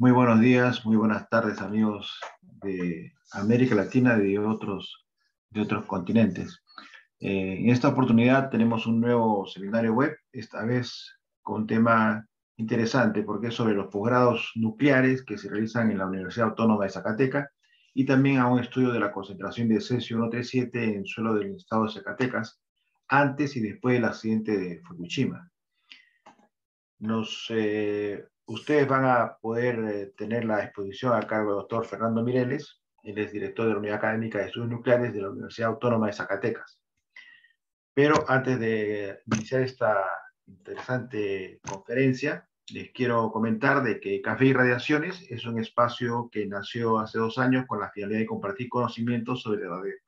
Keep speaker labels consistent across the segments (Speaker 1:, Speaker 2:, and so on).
Speaker 1: Muy buenos días, muy buenas tardes amigos de América Latina y de otros, de otros continentes. Eh, en esta oportunidad tenemos un nuevo seminario web, esta vez con un tema interesante porque es sobre los posgrados nucleares que se realizan en la Universidad Autónoma de Zacatecas y también a un estudio de la concentración de cesio 137 en suelo del estado de Zacatecas antes y después del accidente de Fukushima. Nos eh, ustedes van a poder eh, tener la exposición a cargo del doctor Fernando Mireles, él es director de la Unidad Académica de Estudios Nucleares de la Universidad Autónoma de Zacatecas. Pero antes de iniciar esta interesante conferencia, les quiero comentar de que Café y Radiaciones es un espacio que nació hace dos años con la finalidad de compartir conocimientos sobre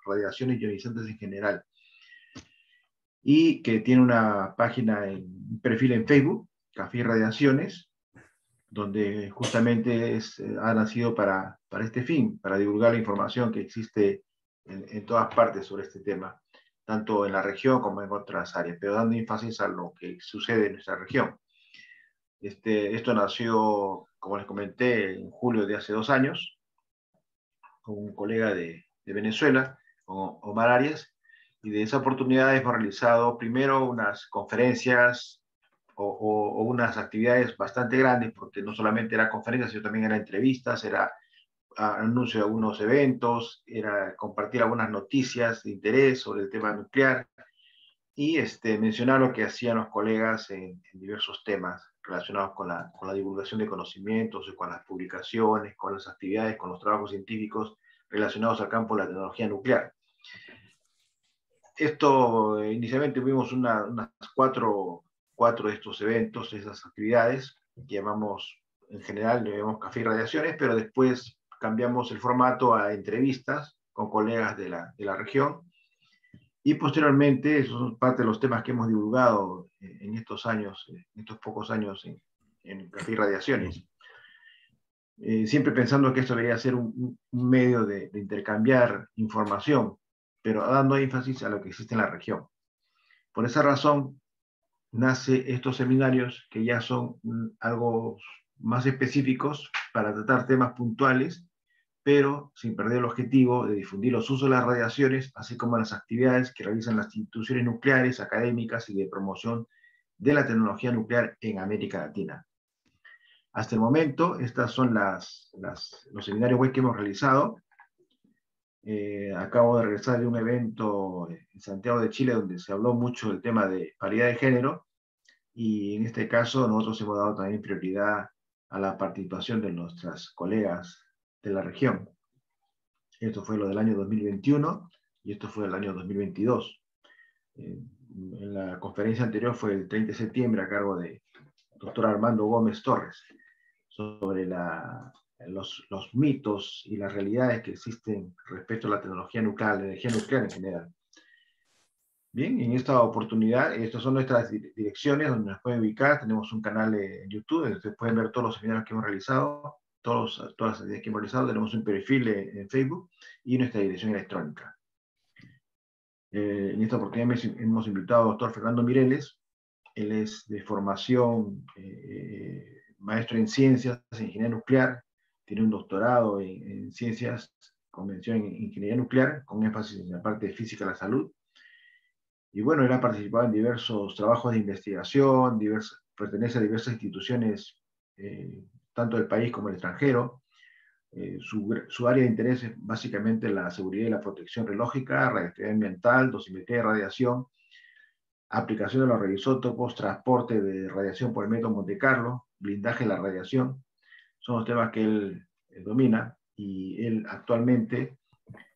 Speaker 1: radiaciones ionizantes en general y que tiene una página, en, un perfil en Facebook, Café y Radiaciones, donde justamente eh, ha nacido para, para este fin, para divulgar la información que existe en, todas partes sobre este tema, tanto en la región como en otras áreas, pero dando énfasis a lo que sucede en nuestra región. Este, esto nació, como les comenté, en julio de hace dos años, con un colega de, Venezuela, Omar Arias, y de esa oportunidad hemos realizado primero unas conferencias o, unas actividades bastante grandes, porque no solamente era conferencias, sino también era entrevistas, era ah, anuncio de algunos eventos, era compartir algunas noticias de interés sobre el tema nuclear y este, mencionar lo que hacían los colegas en, diversos temas relacionados con la, con la, divulgación de conocimientos, con las publicaciones, con las actividades, con los trabajos científicos relacionados al campo de la tecnología nuclear. Esto, eh, inicialmente tuvimos unas cuatro cuatro de estos eventos, esas actividades, que llamamos, en general, llamamos café y radiaciones, pero después cambiamos el formato a entrevistas con colegas de la, de la región. Y posteriormente, eso es parte de los temas que hemos divulgado eh, en estos años, eh, en estos pocos años en, Café y Radiaciones. Eh, siempre pensando que esto debería ser un, medio de, de, intercambiar información, pero dando énfasis a lo que existe en la región. Por esa razón, nace estos seminarios que ya son mm, algo más específicos para tratar temas puntuales, pero sin perder el objetivo de difundir los usos de las radiaciones, así como las actividades que realizan las instituciones nucleares, académicas y de promoción de la tecnología nuclear en América Latina. Hasta el momento, estos son los seminarios web que hemos realizado. Eh, acabo de regresar de un evento en Santiago de Chile donde se habló mucho del tema de paridad de género y en este caso nosotros hemos dado también prioridad a la participación de nuestras colegas de la región. Esto fue lo del año 2021 y esto fue el año 2022. Eh, en la conferencia anterior fue el 30 de septiembre a cargo de doctor Armando Gómez Torres sobre la los, los, mitos y las realidades que existen respecto a la tecnología nuclear, la energía nuclear en general. Bien, en esta oportunidad, estas son nuestras direcciones donde nos pueden ubicar. Tenemos un canal en YouTube, donde ustedes pueden ver todos los seminarios que hemos realizado, todos, todas las actividades que hemos realizado. Tenemos un perfil en Facebook y nuestra dirección electrónica. Eh, en esta oportunidad hemos invitado al doctor Fernando Mireles. Él es de formación eh, maestro en ciencias, en ingeniería nuclear, tiene un doctorado en, ciencias, convención en ingeniería nuclear, con énfasis en la parte física de la salud. Y bueno, él ha participado en diversos trabajos de investigación, pertenece a diversas instituciones, eh, tanto del país como del extranjero. Eh, su, área de interés es básicamente la seguridad y la protección relógica, radioactividad ambiental, dosimetría de radiación, aplicación de los radioisótopos, transporte de radiación por el método Monte Carlo, blindaje de la radiación. Son los temas que él eh, domina y él actualmente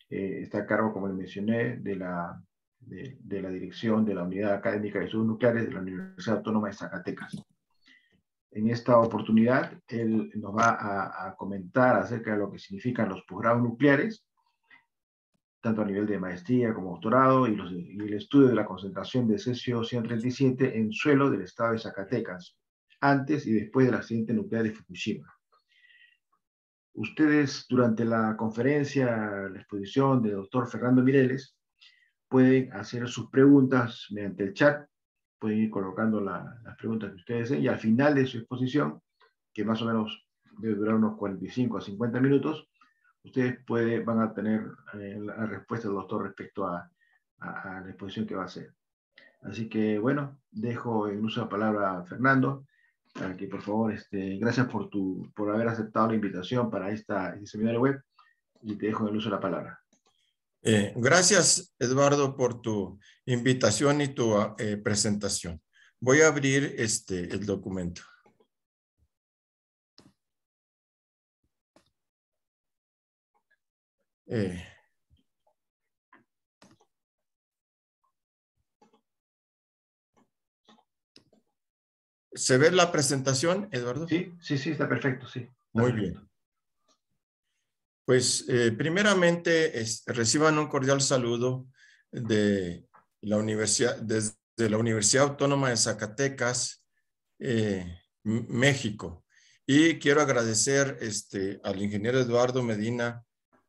Speaker 1: eh, está a cargo, como le mencioné, de la, de, la dirección de la Unidad Académica de Estudios Nucleares de la Universidad Autónoma de Zacatecas. En esta oportunidad, él nos va a, comentar acerca de lo que significan los posgrados nucleares, tanto a nivel de maestría como doctorado, y, y el estudio de la concentración de cesio 137 en suelo del estado de Zacatecas, antes y después del accidente nuclear de Fukushima ustedes durante la conferencia, la exposición del doctor Fernando Mireles, pueden hacer sus preguntas mediante el chat, pueden ir colocando las preguntas que ustedes deseen y al final de su exposición, que más o menos debe durar unos 45 a 50 minutos, ustedes puede, van a tener eh, la respuesta del doctor respecto a, la exposición que va a hacer. Así que bueno, dejo en uso la palabra a Fernando aquí, por favor, este, gracias por, tu, por haber aceptado la invitación para esta, este seminario web y te dejo el uso de la palabra. Eh, gracias, Eduardo,
Speaker 2: por tu invitación y tu eh, presentación. Voy a abrir este, el documento. Eh. ¿Se ve la presentación, Eduardo? Sí, sí, sí, está perfecto, sí. Muy bien. Pues eh, primeramente reciban un cordial saludo de la universidad, desde la Universidad Autónoma de Zacatecas, eh, México. Y quiero agradecer este, al ingeniero Eduardo Medina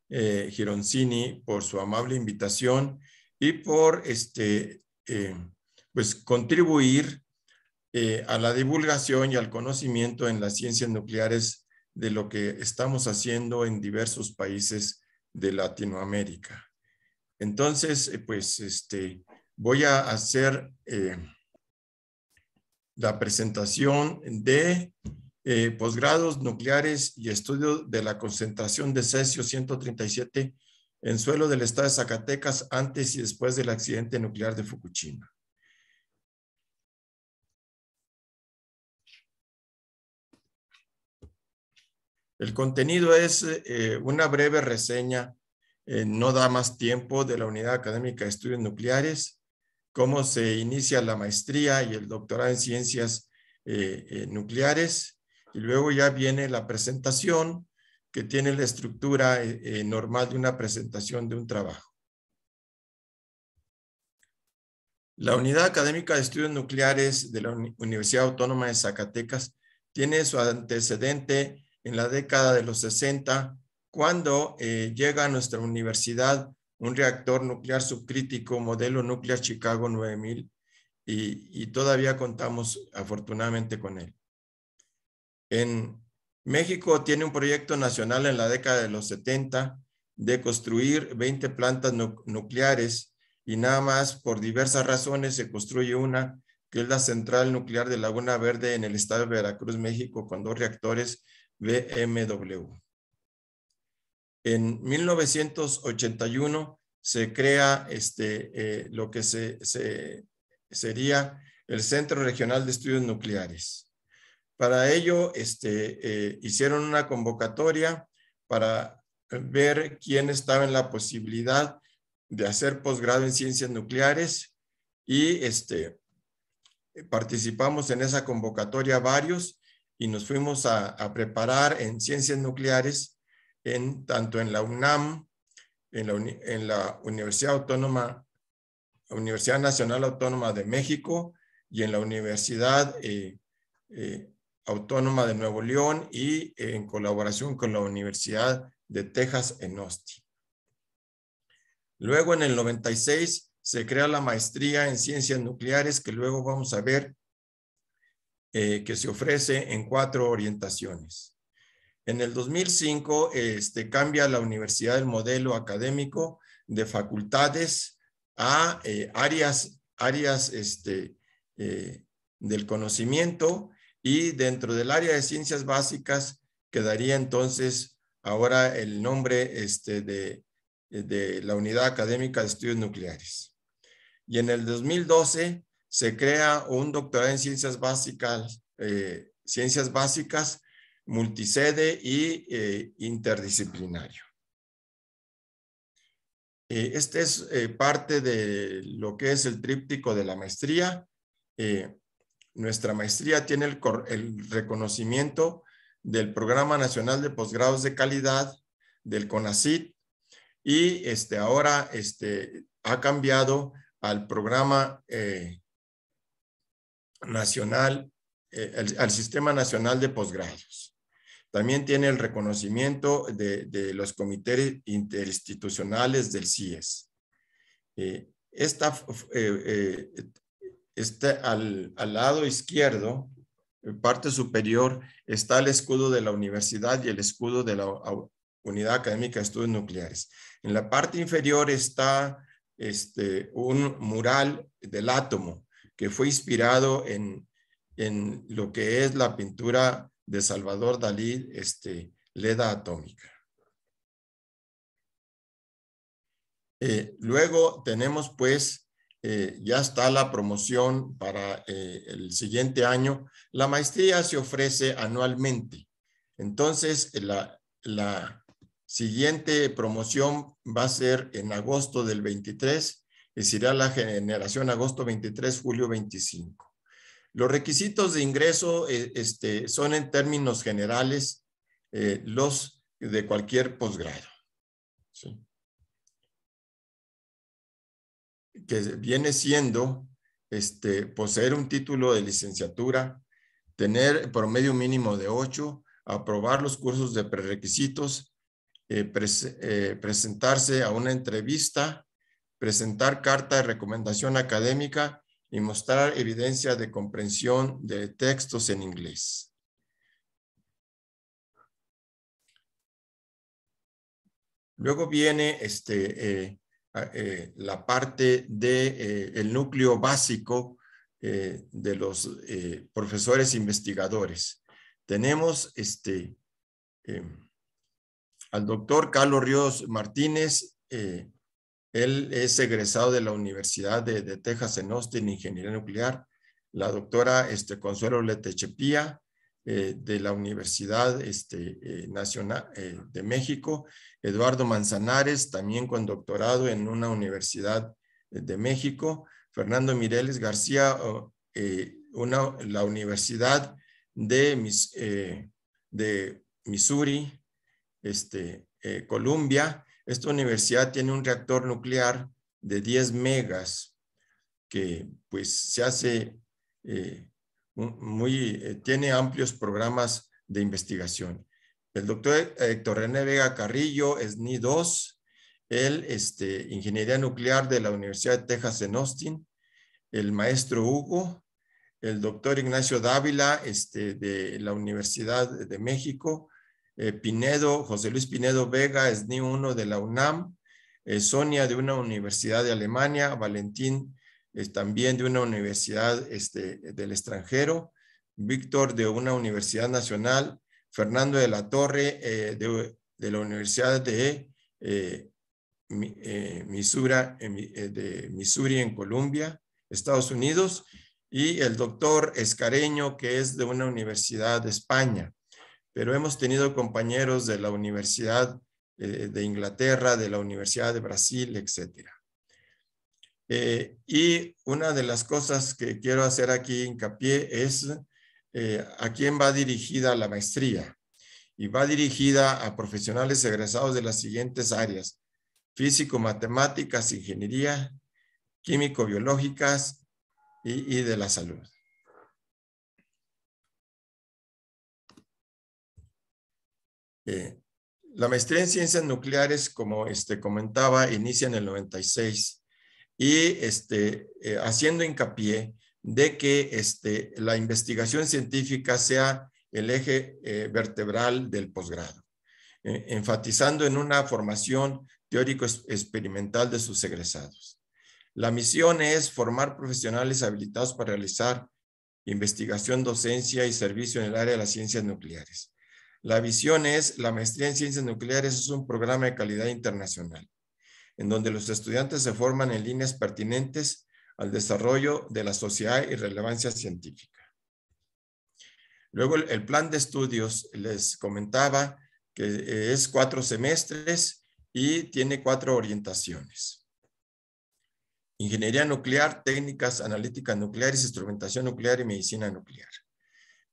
Speaker 2: eh, Gironcini por su amable invitación y por este, eh, pues, contribuir eh, a la divulgación y al conocimiento en las ciencias nucleares de lo que estamos haciendo en diversos países de Latinoamérica. Entonces, eh, pues este, voy a hacer eh, la presentación de posgrados nucleares y estudio de la concentración de cesio 137 en suelo del estado de Zacatecas antes y después del accidente nuclear de Fukushima. El contenido es eh, una breve reseña, no da más tiempo, de la Unidad Académica de Estudios Nucleares, cómo se inicia la maestría y el doctorado en ciencias eh, eh, nucleares, y luego ya viene la presentación que tiene la estructura normal de una presentación de un trabajo. La Unidad Académica de Estudios Nucleares de la Universidad Autónoma de Zacatecas tiene su antecedente en la década de los 60, cuando eh, llega a nuestra universidad un reactor nuclear subcrítico modelo Nuclear Chicago 9000 y, todavía contamos afortunadamente con él. En México tiene un proyecto nacional en la década de los 70 de construir 20 plantas nucleares y nada más por diversas razones se construye una que es la central nuclear de Laguna Verde en el estado de Veracruz, México, con dos reactores BMW. En 1981 se crea este, eh, lo que se, sería el Centro Regional de Estudios Nucleares. Para ello este, eh, hicieron una convocatoria para ver quién estaba en la posibilidad de hacer posgrado en ciencias nucleares y este, participamos en esa convocatoria varios y nos fuimos a, preparar en ciencias nucleares, en, tanto en la UNAM, en la, Universidad Autónoma, Universidad Nacional Autónoma de México y en la Universidad eh, eh, Autónoma de Nuevo León y en colaboración con la Universidad de Texas en Austin. Luego en el 96 se crea la maestría en ciencias nucleares que luego vamos a ver eh, que se ofrece en cuatro orientaciones. En el 2005 este, cambia la universidad el modelo académico de facultades a eh, áreas, este, eh, del conocimiento y dentro del área de ciencias básicas quedaría entonces ahora el nombre este, de, de la Unidad Académica de Estudios Nucleares. Y en el 2012 se crea un doctorado en ciencias básicas, eh, ciencias básicas multisede y eh, interdisciplinario. Eh, este es parte de lo que es el tríptico de la maestría. nuestra maestría tiene el, reconocimiento del Programa Nacional de Posgrados de Calidad del CONACIT y este, ahora este, ha cambiado al programa nacional, eh, al sistema nacional de posgrados. También tiene el reconocimiento de, los comités interinstitucionales del CIES. Eh, esta, eh, este, al, al, lado izquierdo, parte superior, está el escudo de la universidad y el escudo de la Unidad Académica de Estudios Nucleares. En la parte inferior está este, un mural del átomo, que fue inspirado en, lo que es la pintura de Salvador Dalí, este, Leda Atómica. Eh, luego tenemos pues, eh, ya está la promoción para eh, el siguiente año. La maestría se ofrece anualmente. Entonces, la, la siguiente promoción va a ser en agosto del 23 y a la generación agosto 23, julio 25. Los requisitos de ingreso eh, este, son en términos generales eh, los de cualquier posgrado. Que viene siendo este, poseer un título de licenciatura, tener promedio mínimo de ocho aprobar los cursos de prerequisitos, eh, presentarse a una entrevista presentar carta de recomendación académica y mostrar evidencia de comprensión de textos en inglés. Luego viene este, eh, eh, la parte del de, eh, el núcleo básico de los profesores investigadores. Tenemos este, al doctor Carlos Ríos Martínez, él es egresado de la Universidad de, Texas en Austin, Ingeniería Nuclear. La doctora este, Consuelo Letechepía, eh, de la Universidad este, eh, Nacional eh, de México, Eduardo Manzanares, también con doctorado en una universidad de México, Fernando Mireles García, una, la Universidad de, de Missouri, este, Colombia, esta universidad tiene un reactor nuclear de 10 megas que pues se hace eh, muy, eh, tiene amplios programas de investigación. El doctor Héctor René Vega Carrillo es NI2, él, este, Ingeniería Nuclear de la Universidad de Texas en Austin, el maestro Hugo, el doctor Ignacio Dávila, este, de la Universidad de México, eh, Pinedo, José Luis Pinedo Vega, es ni uno de la UNAM, eh, Sonia de una universidad de Alemania, Valentín es también de una universidad este, del extranjero, Víctor de una universidad nacional, Fernando de la Torre eh, de, la Universidad de Missouri, de en Colombia, Estados Unidos, y el doctor Escareño, que es de una universidad de España pero hemos tenido compañeros de la Universidad eh, de Inglaterra, de la Universidad de Brasil, etc. Eh, y una de las cosas que quiero hacer aquí hincapié es eh, a quién va dirigida la maestría. Y va dirigida a profesionales egresados de las siguientes áreas. Físico, matemáticas, ingeniería, químico-biológicas y de la salud. Eh, la maestría en ciencias nucleares, como este, comentaba, inicia en el 96 y este, eh, haciendo hincapié de que este, la investigación científica sea el eje eh, vertebral del posgrado, enfatizando en una formación teórico-experimental de sus egresados. La misión es formar profesionales habilitados para realizar investigación, docencia y servicio en el área de las ciencias nucleares la visión es, la maestría en ciencias nucleares es un programa de calidad internacional, en donde los estudiantes se forman en líneas pertinentes al desarrollo de la sociedad y relevancia científica. Luego, el plan de estudios, les comentaba que eh, es cuatro semestres y tiene cuatro orientaciones. Ingeniería nuclear, técnicas analíticas nucleares, instrumentación nuclear y medicina nuclear.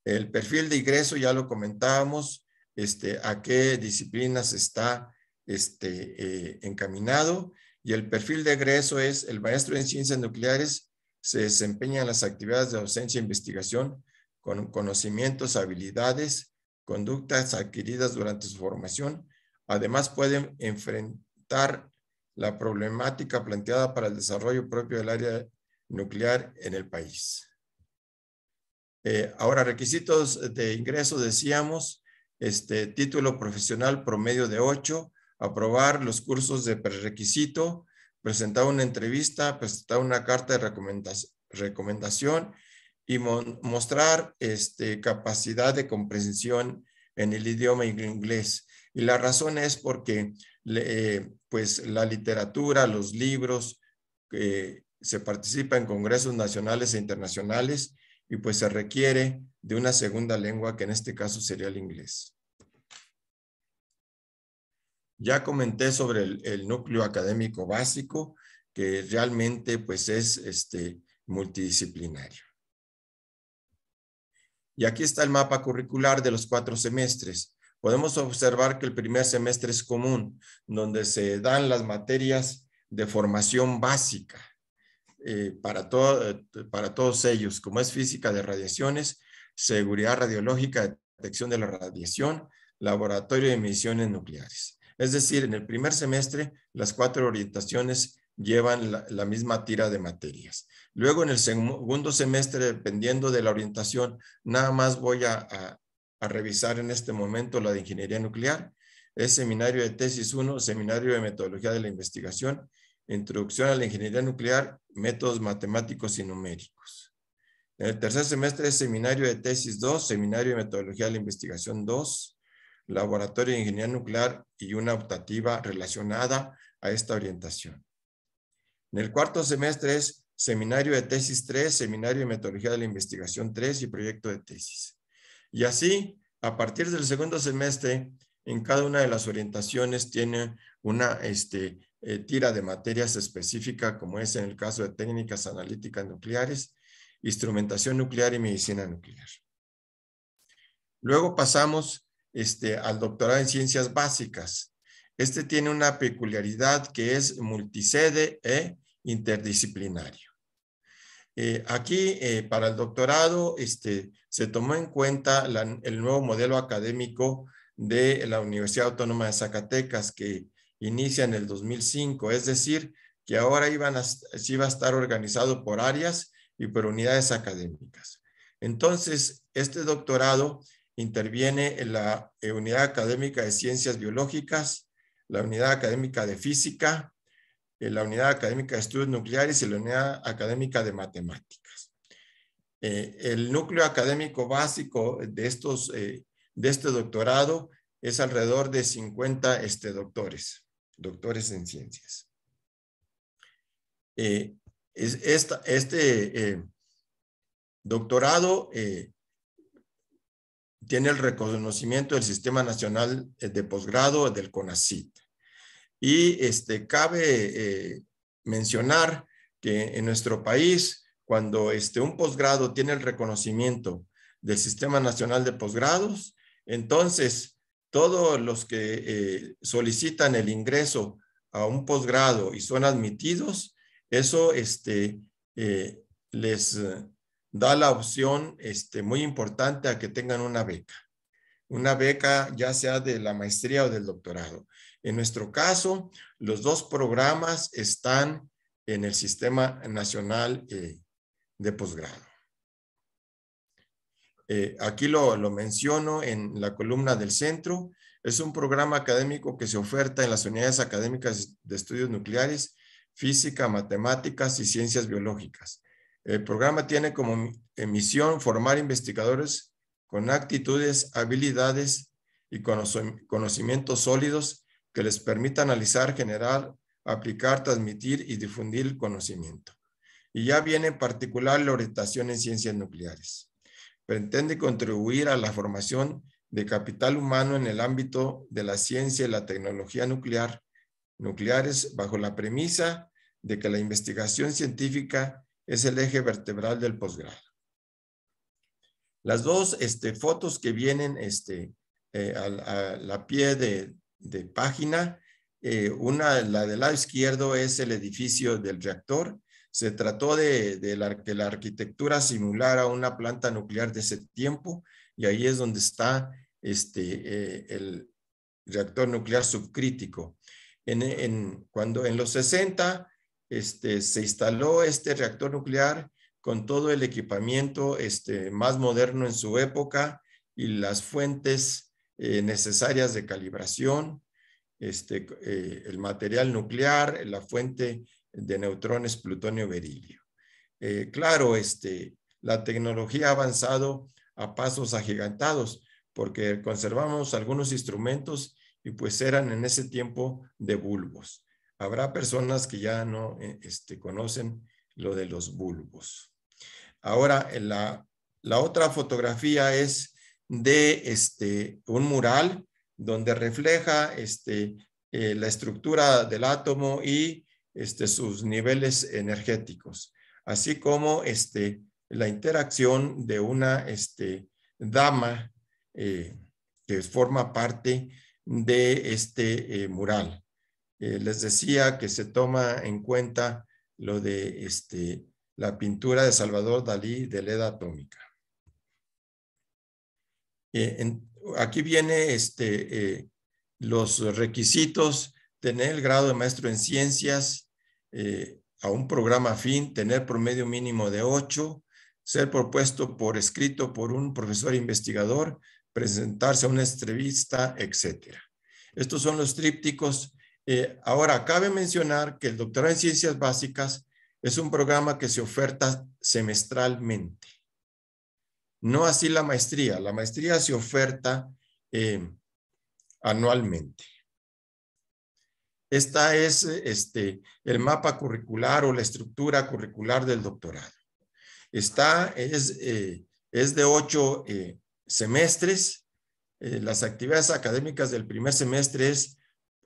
Speaker 2: El perfil de ingreso ya lo comentábamos, este, a qué disciplinas está este, eh, encaminado y el perfil de egreso es el maestro en ciencias nucleares se desempeña en las actividades de docencia e investigación con conocimientos, habilidades, conductas adquiridas durante su formación. Además pueden enfrentar la problemática planteada para el desarrollo propio del área nuclear en el país. Eh, ahora, requisitos de ingreso, decíamos, este, título profesional promedio de 8, aprobar los cursos de prerequisito, presentar una entrevista, presentar una carta de recomendación y mostrar este, capacidad de comprensión en el idioma inglés. Y la razón es porque eh, pues la literatura, los libros, eh, se participa en congresos nacionales e internacionales y pues se requiere de una segunda lengua que en este caso sería el inglés. Ya comenté sobre el, núcleo académico básico, que realmente pues es este, multidisciplinario. Y aquí está el mapa curricular de los cuatro semestres. Podemos observar que el primer semestre es común, donde se dan las materias de formación básica eh, para, eh, para todos ellos, como es física de radiaciones, seguridad radiológica, detección de la radiación, laboratorio de emisiones nucleares. Es decir, en el primer semestre las cuatro orientaciones llevan la, misma tira de materias. Luego en el segundo semestre, dependiendo de la orientación, nada más voy a, a revisar en este momento la de ingeniería nuclear. Es seminario de tesis 1, seminario de metodología de la investigación, introducción a la ingeniería nuclear, métodos matemáticos y numéricos. En el tercer semestre es seminario de tesis 2, seminario de metodología de la investigación 2, Laboratorio de Ingeniería Nuclear y una optativa relacionada a esta orientación. En el cuarto semestre es Seminario de Tesis 3, Seminario de Metodología de la Investigación 3 y Proyecto de Tesis. Y así, a partir del segundo semestre, en cada una de las orientaciones tiene una este, eh, tira de materias específica, como es en el caso de técnicas analíticas nucleares, instrumentación nuclear y medicina nuclear. Luego pasamos este, al doctorado en ciencias básicas. Este tiene una peculiaridad que es multisede e interdisciplinario. Eh, aquí, eh, para el doctorado, este, se tomó en cuenta el nuevo modelo académico de la Universidad Autónoma de Zacatecas que inicia en el 2005, es decir, que ahora iban iba a estar organizado por áreas y por unidades académicas. Entonces, este doctorado interviene en la eh, Unidad Académica de Ciencias Biológicas, la Unidad Académica de Física, en eh, la Unidad Académica de Estudios Nucleares y la Unidad Académica de Matemáticas. Eh, el núcleo académico básico de, estos, de este doctorado es alrededor de 50 este, doctores, doctores en ciencias. este doctorado tiene el reconocimiento del Sistema Nacional eh, de Posgrado del CONACIT. Y este, cabe eh, mencionar que en nuestro país, cuando este, un posgrado tiene el reconocimiento del Sistema Nacional de Posgrados, entonces todos los que eh, solicitan el ingreso a un posgrado y son admitidos, eso este, les da la opción este, muy importante a que tengan una beca, una beca ya sea de la maestría o del doctorado. En nuestro caso, los dos programas están en el Sistema Nacional eh, de Posgrado. Eh, aquí lo, lo menciono en la columna del centro. Es un programa académico que se oferta en las unidades académicas de estudios nucleares, física, matemáticas y ciencias biológicas el programa tiene como eh, misión formar investigadores con actitudes, habilidades y conocimientos sólidos que les permita analizar, generar, aplicar, transmitir y difundir conocimiento. Y ya viene en particular la orientación en ciencias nucleares. Pretende contribuir a la formación de capital humano en el ámbito de la ciencia y la tecnología nuclear, nucleares bajo la premisa de que la investigación científica es el eje vertebral del posgrado. Las dos este, fotos que vienen este, eh, a, la pie de, página, eh, una, la del lado izquierdo es el edificio del reactor. Se trató de, que la arquitectura simulara una planta nuclear de ese tiempo y ahí es donde está este, eh, el reactor nuclear subcrítico. En, cuando en los 60 este, se instaló este reactor nuclear con todo el equipamiento este, más moderno en su época y las fuentes eh, necesarias de calibración, este, eh, el material nuclear, la fuente de neutrones plutonio-berilio. Eh, claro, la tecnología ha avanzado a pasos agigantados porque conservamos algunos instrumentos y pues eran en ese tiempo de bulbos. Habrá personas que ya no eh, este, conocen lo de los bulbos. Ahora, eh, la, otra fotografía es de este, un mural donde refleja este, eh, la estructura del átomo y este, sus niveles energéticos, así como la interacción de una dama que forma parte de este mural. Eh, les decía que se toma en cuenta lo de este, la pintura de Salvador Dalí de Edad Atómica. Eh, aquí viene este, eh, los requisitos, tener el grado de maestro en ciencias, a un programa fin, tener promedio mínimo de ocho, ser propuesto por escrito por un profesor investigador, presentarse a una entrevista, etc. Estos son los trípticos eh, ahora, cabe mencionar que el doctorado en ciencias básicas es un programa que se oferta semestralmente. No así la maestría. La maestría se oferta eh, anualmente. Esta es este, el mapa curricular o la estructura curricular del doctorado. Está, es, eh, de ocho semestres. las actividades académicas del primer semestre es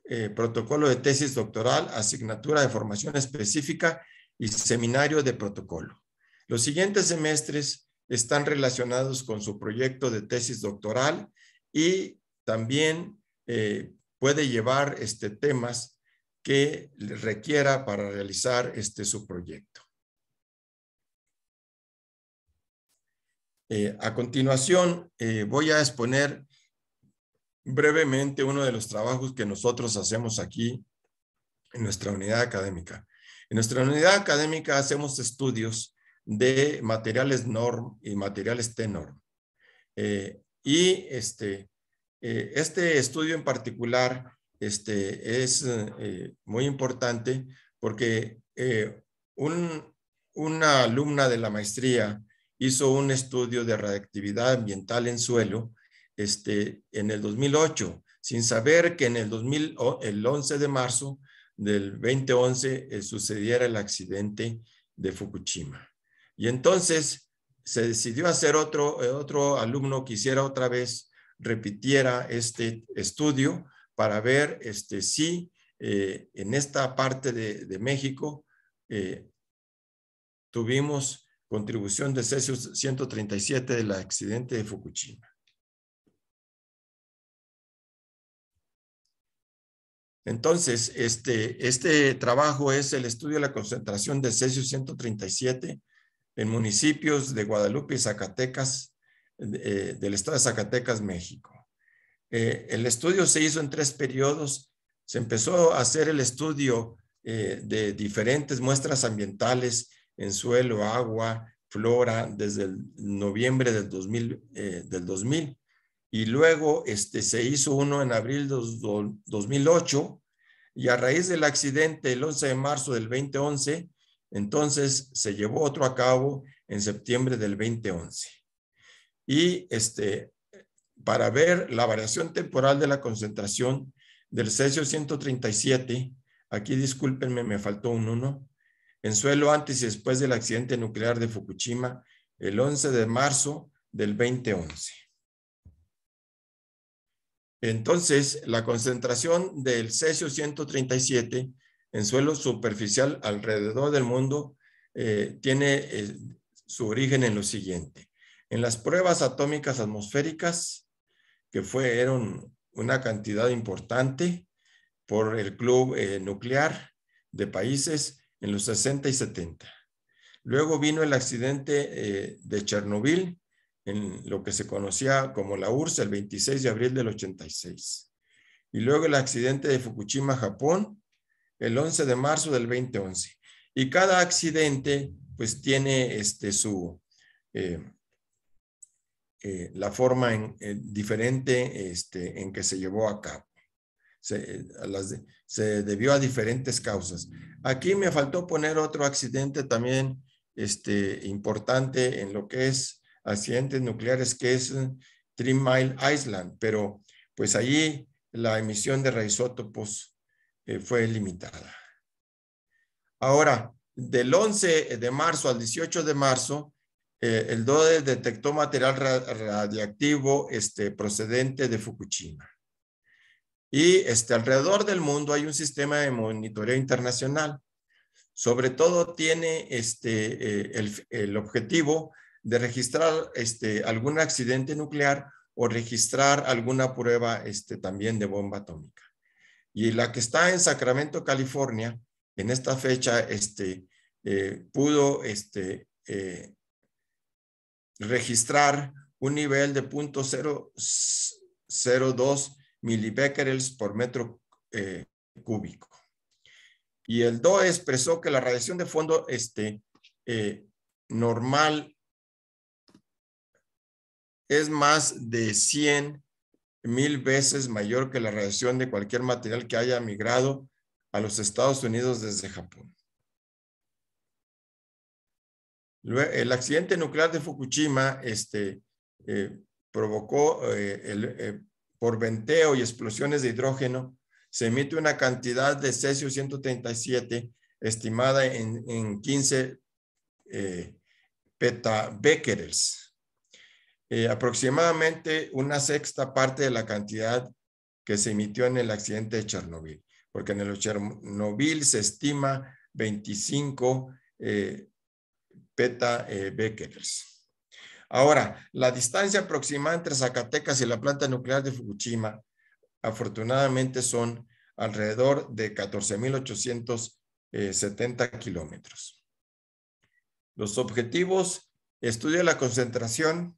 Speaker 2: eh, protocolo de tesis doctoral, asignatura de formación específica y seminario de protocolo. Los siguientes semestres están relacionados con su proyecto de tesis doctoral y también eh, puede llevar este, temas que requiera para realizar este, su proyecto. Eh, a continuación, voy a exponer brevemente uno de los trabajos que nosotros hacemos aquí en nuestra unidad académica. En nuestra unidad académica hacemos estudios de materiales norm y materiales TENORM. Eh, y este, eh, este estudio en particular este, es eh, muy importante porque una alumna de la maestría hizo un estudio de radiactividad ambiental en suelo este, en el 2008, sin saber que en el, el 11 de marzo del 2011 eh, sucediera el accidente de Fukushima. Y entonces se decidió hacer otro, eh, otro alumno que hiciera otra vez, repitiera este estudio para ver este, si eh, en esta parte de, de México tuvimos contribución de cesio 137 del accidente de Fukushima. Entonces, este, este, trabajo es el estudio de la concentración de cesio 137 en municipios de Guadalupe y Zacatecas, eh, del estado de Zacatecas, México. Eh, el estudio se hizo en tres periodos. Se empezó a hacer el estudio eh, de diferentes muestras ambientales en suelo, agua, flora, desde el noviembre del Del 2000 y luego este, se hizo uno en abril de 2008 y a raíz del accidente el 11 de marzo del 2011, entonces se llevó otro a cabo en septiembre del 2011. Y este, para ver la variación temporal de la concentración del cesio 137, aquí discúlpenme, me faltó un uno, en suelo antes y después del accidente nuclear de Fukushima, el 11 de marzo del 2011. Entonces, la concentración del cesio 137 en suelo superficial alrededor del mundo eh, tiene eh, su origen en lo siguiente. En las pruebas atómicas atmosféricas, que fueron una cantidad importante por el club eh, nuclear de países en los 60 y 70. Luego vino el accidente de Chernobyl en lo que se conocía como la URSS el 26 de abril del 86. Y luego el accidente de Fukushima, Japón, el 11 de marzo del 2011. Y cada accidente pues tiene este, su, eh, eh, la forma en, diferente este, en que se llevó a cabo. Se, se, debió a diferentes causas. Aquí me faltó poner otro accidente también este, importante en lo que es accidentes nucleares, que es eh, Three Mile Island, pero pues allí la emisión de raizótopos eh, fue limitada. Ahora, del 11 de marzo al 18 de marzo, eh, el DODE detectó material radiactivo este, procedente de Fukushima. Y este, alrededor del mundo hay un sistema de monitoreo internacional. Sobre todo tiene este, el, el objetivo de registrar este, algún accidente nuclear o registrar alguna prueba este, también de bomba atómica. Y la que está en Sacramento, California, en esta fecha este, eh, pudo este, eh, registrar un nivel de 0.002 milibecquerels por metro eh, cúbico. Y el DOE expresó que la radiación de fondo este, normal es más de 100 mil veces mayor que la radiación de cualquier material que haya migrado a los Estados Unidos desde Japón. El accidente nuclear de Fukushima este, eh, provocó eh, eh, por venteo y explosiones de hidrógeno, se emite una cantidad de cesio 137 estimada en, 15 petabecquerels eh, aproximadamente una sexta parte de la cantidad que se emitió en el accidente de Chernobyl, porque en el Chernobyl se estima 25 eh, peta eh, Ahora, la distancia aproximada entre Zacatecas y la planta nuclear de Fukushima, afortunadamente son alrededor de 14.870 kilómetros. Los objetivos, estudio la concentración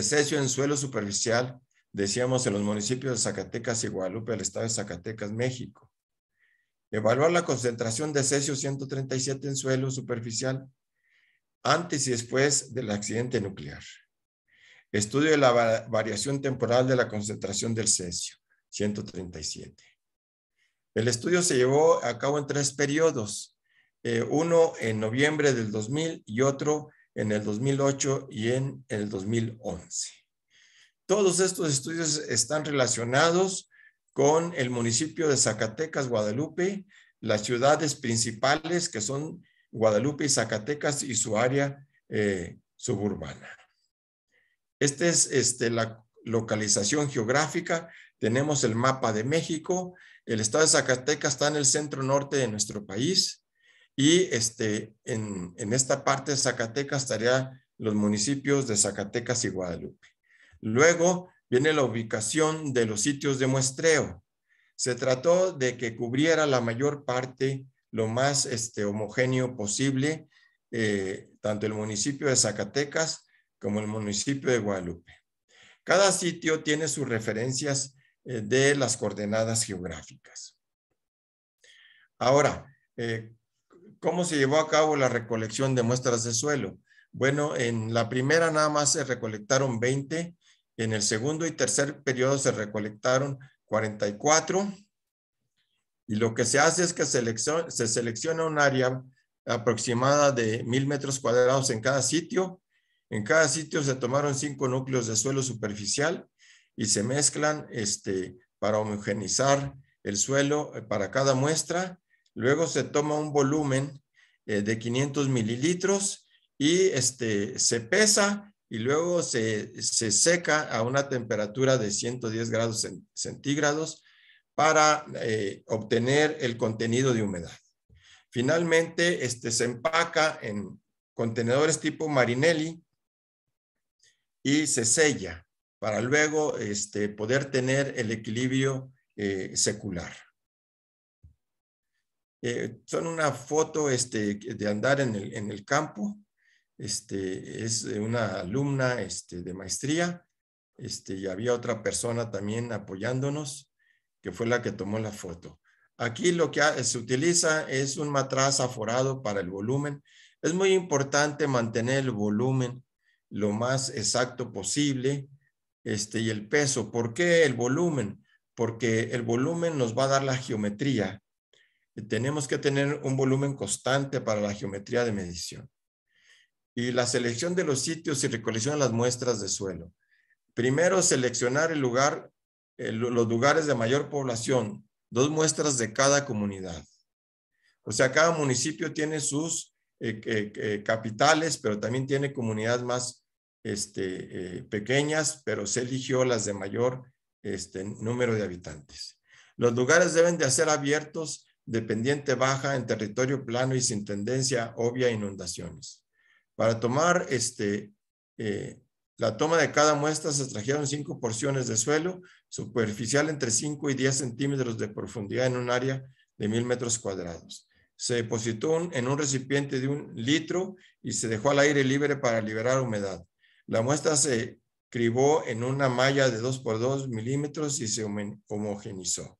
Speaker 2: cesio en suelo superficial, decíamos en los municipios de Zacatecas y Guadalupe, el estado de Zacatecas, México. Evaluar la concentración de cesio 137 en suelo superficial antes y después del accidente nuclear. Estudio de la variación temporal de la concentración del cesio 137. El estudio se llevó a cabo en tres periodos, eh, uno en noviembre del 2000 y otro en el 2008 y en el 2011. Todos estos estudios están relacionados con el municipio de Zacatecas, Guadalupe, las ciudades principales que son Guadalupe y Zacatecas y su área eh, suburbana. Esta es este, la localización geográfica. Tenemos el mapa de México. El estado de Zacatecas está en el centro norte de nuestro país. Y este, en, esta parte de Zacatecas estarían los municipios de Zacatecas y Guadalupe. Luego viene la ubicación de los sitios de muestreo. Se trató de que cubriera la mayor parte, lo más este, homogéneo posible, eh, tanto el municipio de Zacatecas como el municipio de Guadalupe. Cada sitio tiene sus referencias eh, de las coordenadas geográficas. Ahora, eh, ¿Cómo se llevó a cabo la recolección de muestras de suelo? Bueno, en la primera nada más se recolectaron 20, en el segundo y tercer periodo se recolectaron 44 y lo que se hace es que se selecciona un área aproximada de mil metros cuadrados en cada sitio. En cada sitio se tomaron cinco núcleos de suelo superficial y se mezclan este, para homogenizar el suelo eh, para cada muestra Luego se toma un volumen eh, de 500 mililitros y este, se pesa y luego se, seca a una temperatura de 110 grados centígrados para eh, obtener el contenido de humedad. Finalmente, este, se empaca en contenedores tipo Marinelli y se sella para luego este, poder tener el equilibrio eh, secular. Eh, son una foto este, de andar en el, campo. Este, es eh, una alumna este, de maestría este, y había otra persona también apoyándonos que fue la que tomó la foto. Aquí lo que se utiliza es un matraz aforado para el volumen. Es muy importante mantener el volumen lo más exacto posible este, y el peso. ¿Por qué el volumen? Porque el volumen nos va a dar la geometría tenemos que tener un volumen constante para la geometría de medición. Y la selección de los sitios y recolección de las muestras de suelo. Primero, seleccionar el lugar, los lugares de mayor población, dos muestras de cada comunidad. O sea, cada municipio tiene sus eh, eh, eh, capitales, pero también tiene comunidades más este, pequeñas, pero se eligió las de mayor este, número de habitantes. Los lugares deben de ser abiertos Dependiente baja en territorio plano y sin tendencia obvia a inundaciones. Para tomar este, eh, la toma de cada muestra se trajeron cinco porciones de suelo superficial entre 5 y 10 centímetros de profundidad en un área de mil metros cuadrados. Se depositó en un recipiente de un litro y se dejó al aire libre para liberar humedad. La muestra se cribó en una malla de 2 por 2 milímetros y se homogenizó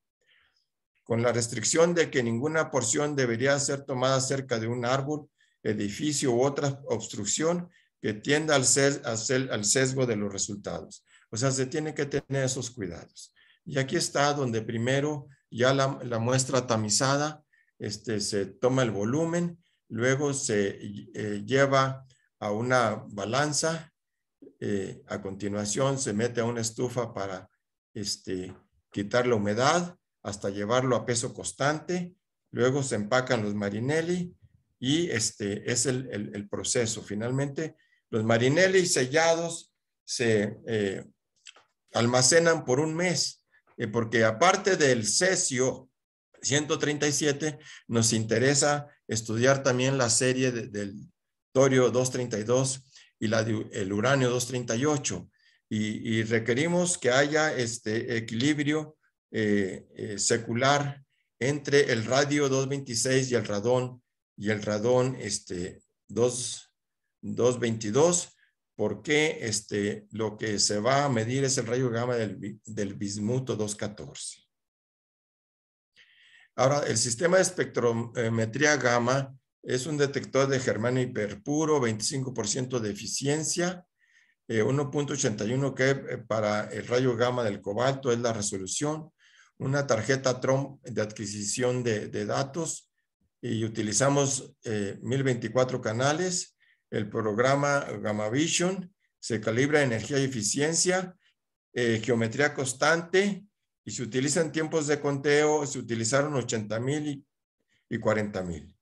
Speaker 2: con la restricción de que ninguna porción debería ser tomada cerca de un árbol, edificio u otra obstrucción que tienda al, al sesgo de los resultados. O sea, se tiene que tener esos cuidados. Y aquí está donde primero ya la, muestra tamizada, este, se toma el volumen, luego se eh, lleva a una balanza, eh, a continuación se mete a una estufa para este, quitar la humedad, hasta llevarlo a peso constante, luego se empacan los marinelli y este es el, proceso. Finalmente, los marinelli sellados se eh, almacenan por un mes, eh, porque aparte del cesio 137, nos interesa estudiar también la serie del torio 232 y la el uranio 238. Y, y, requerimos que haya este equilibrio eh, eh, secular entre el radio 226 y el radón, y el radón este, 222, porque este, lo que se va a medir es el rayo gamma del, bismuto 214. Ahora, el sistema de espectrometría gamma es un detector de germanio hiperpuro, 25% de eficiencia, 1.81 eh, que para el rayo gamma del cobalto es la resolución, una tarjeta Trump de adquisición de, datos y utilizamos 1024 eh, canales. El programa Gamma Vision se calibra energía y eficiencia, eh, geometría constante y se utilizan tiempos de conteo, se utilizaron 80 mil y, 40 mil.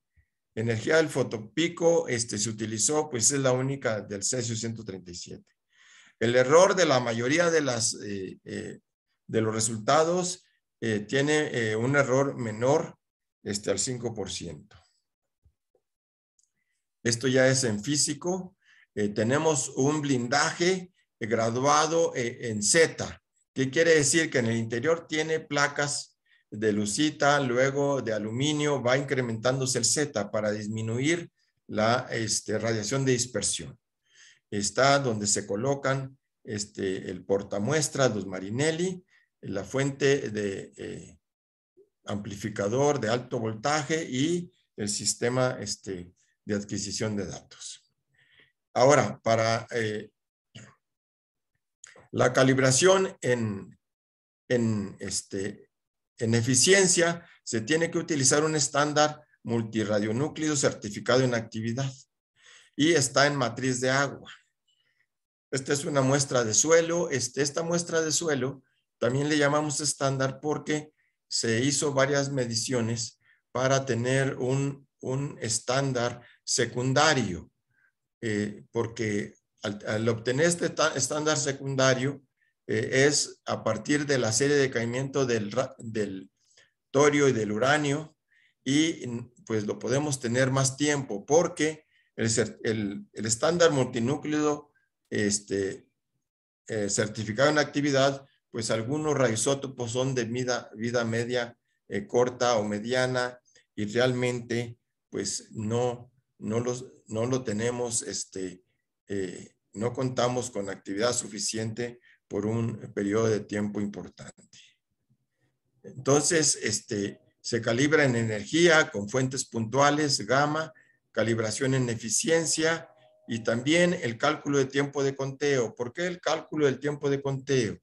Speaker 2: Energía del fotopico este, se utilizó, pues es la única del cesio 137. El error de la mayoría de, las, eh, de los resultados eh, tiene eh, un error menor este, al 5%. Esto ya es en físico. Eh, tenemos un blindaje graduado en Z, que quiere decir que en el interior tiene placas de lucita, luego de aluminio, va incrementándose el Z para disminuir la este, radiación de dispersión. Está donde se colocan este, el portamuestra, los Marinelli, la fuente de eh, amplificador de alto voltaje y el sistema este, de adquisición de datos. Ahora, para eh, la calibración en, este, en eficiencia, se tiene que utilizar un estándar multiradionúclido certificado en actividad y está en matriz de agua. Esta es una muestra de suelo. Este, esta muestra de suelo también le llamamos estándar porque se hizo varias mediciones para tener un, estándar secundario, eh, porque al, obtener este estándar secundario eh, es a partir de la serie de caimiento del, torio y del uranio y mm, pues lo podemos tener más tiempo porque el, estándar multinúcleo este, eh, certificado en actividad pues algunos radioisótopos son de vida, media eh, corta o mediana y realmente pues no, no, los, lo tenemos, este, eh, no contamos con actividad suficiente por un periodo de tiempo importante. Entonces, este, se calibra en energía con fuentes puntuales, gamma, calibración en eficiencia y también el cálculo de tiempo de conteo. ¿Por qué el cálculo del tiempo de conteo?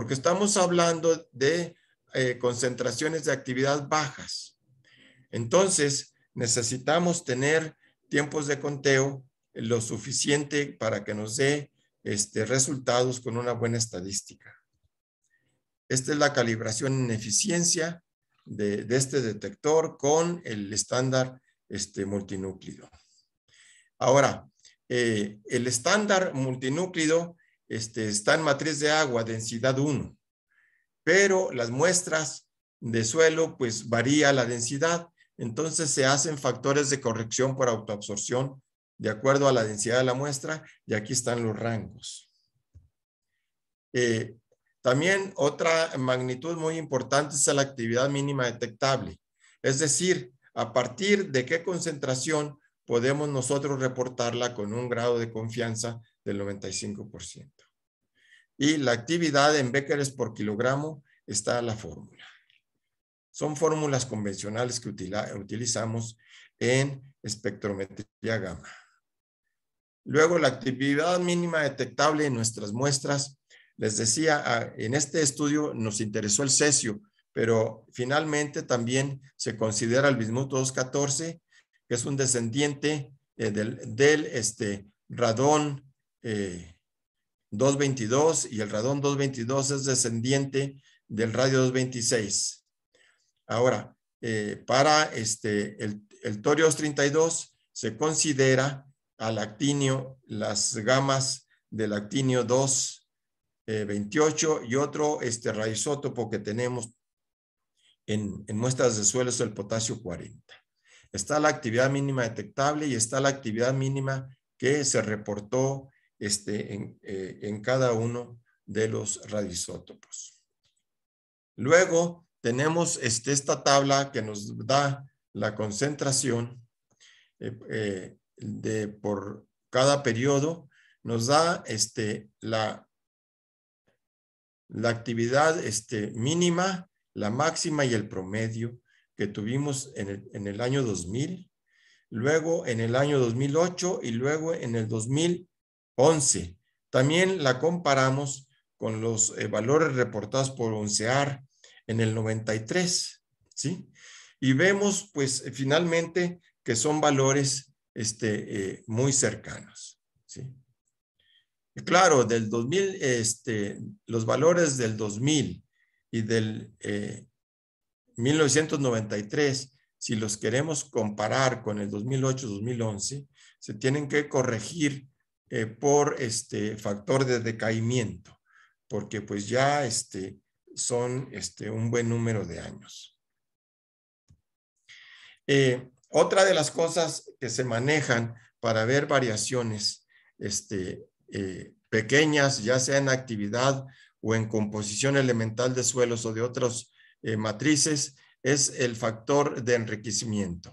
Speaker 2: porque estamos hablando de eh, concentraciones de actividad bajas. Entonces, necesitamos tener tiempos de conteo lo suficiente para que nos dé este, resultados con una buena estadística. Esta es la calibración en eficiencia de, este detector con el estándar este, multinúclido. Ahora, eh, el estándar multinúclido este, está en matriz de agua, densidad 1, pero las muestras de suelo, pues varía la densidad, entonces se hacen factores de corrección por autoabsorción de acuerdo a la densidad de la muestra y aquí están los rangos. Eh, también otra magnitud muy importante es la actividad mínima detectable, es decir, a partir de qué concentración podemos nosotros reportarla con un grado de confianza del 95%. Y la actividad en becquerels por kilogramo está la fórmula. Son fórmulas convencionales que utilizamos en espectrometría gamma. Luego, la actividad mínima detectable en nuestras muestras. Les decía, ah, en este estudio nos interesó el cesio, pero finalmente también se considera el bismuto 214, que es un descendiente eh, del, del este, radón 222 eh, y el radón 222 es descendiente del radio 226. Ahora, eh, para este, el, el torio 232 se considera al actinio las gamas del actinio 228 eh, y otro este raizótopo que tenemos en, muestras de suelo es el potasio 40. Está la actividad mínima detectable y está la actividad mínima que se reportó este, eh, en, cada uno de los radisótopos. Luego tenemos este, esta tabla que nos da la concentración eh, eh, de, por cada periodo, nos da este, la, actividad este, mínima, la máxima y el promedio que tuvimos en el, en el año 2000, luego en el año 2008 y luego en el 2000 11. También la comparamos con los eh, valores reportados por ONCEAR en el 93, ¿sí? Y vemos, pues, eh, finalmente que son valores este, eh, muy cercanos, ¿sí? claro, del 2000, este, los valores del 2000 y del 1993, si los queremos comparar con el 2008-2011, se tienen que corregir eh, por este factor de decaimiento, porque pues ya este, son este, un buen número de años. Eh, otra de las cosas que se manejan para ver variaciones este, eh, pequeñas, ya sea en actividad o en composición elemental de suelos o de otras matrices, es el factor de enriquecimiento.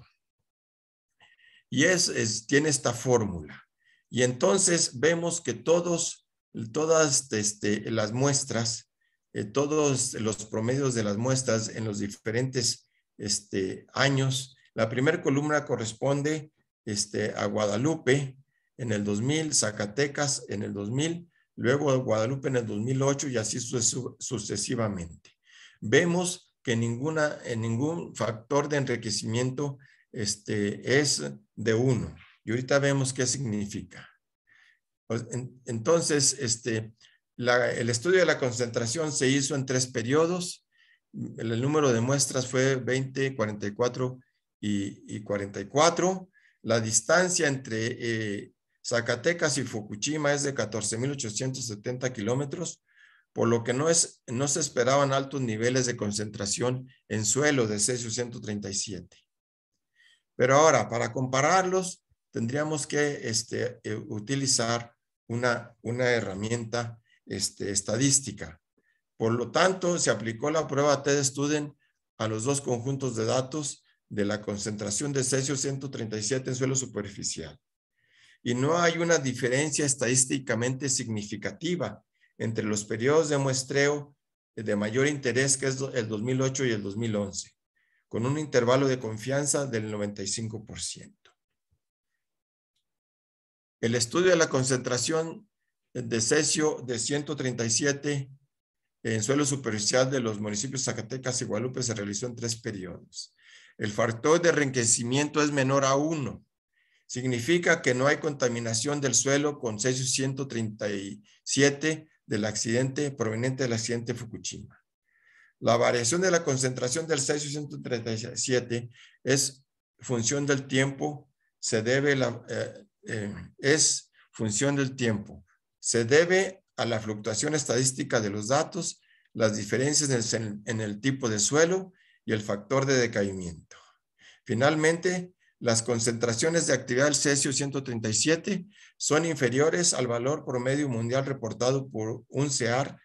Speaker 2: Y es, tiene esta fórmula. Y entonces vemos que todos, todas este, las muestras, eh, todos los promedios de las muestras en los diferentes este, años, la primera columna corresponde este, a Guadalupe en el 2000, Zacatecas en el 2000, luego a Guadalupe en el 2008 y así sucesivamente. Vemos que ninguna, en ningún factor de enriquecimiento este, es de uno. Y ahorita vemos qué significa. Pues, entonces, este, el estudio de la concentración se hizo en tres periodos. El, número de muestras fue 20, 44 y, 44. La distancia entre eh, Zacatecas y Fukushima es de 14.870 kilómetros, por lo que no, es, no se esperaban altos niveles de concentración en suelo de cesio 137. Pero ahora, para compararlos, tendríamos que este, eh, utilizar una, una herramienta este, estadística. Por lo tanto, se aplicó la prueba TED-Student a los dos conjuntos de datos de la concentración de cesio 137 en suelo superficial. Y no hay una diferencia estadísticamente significativa entre los periodos de muestreo de mayor interés, que es el 2008 y el 2011, con un intervalo de confianza del 95%. El estudio de la concentración de cesio de 137 en suelo superficial de los municipios Zacatecas y Guadalupe se realizó en tres periodos. El factor de enriquecimiento es menor a 1. Significa que no hay contaminación del suelo con cesio 137 del accidente proveniente del accidente de Fukushima. La variación de la concentración del cesio 137 es función del tiempo, se debe la, eh, eh, es función del tiempo. Se debe a la fluctuación estadística de los datos, las diferencias en el, tipo de suelo y el factor de decaimiento. Finalmente, las concentraciones de actividad del cesio 137 son inferiores al valor promedio mundial reportado por UNCEAR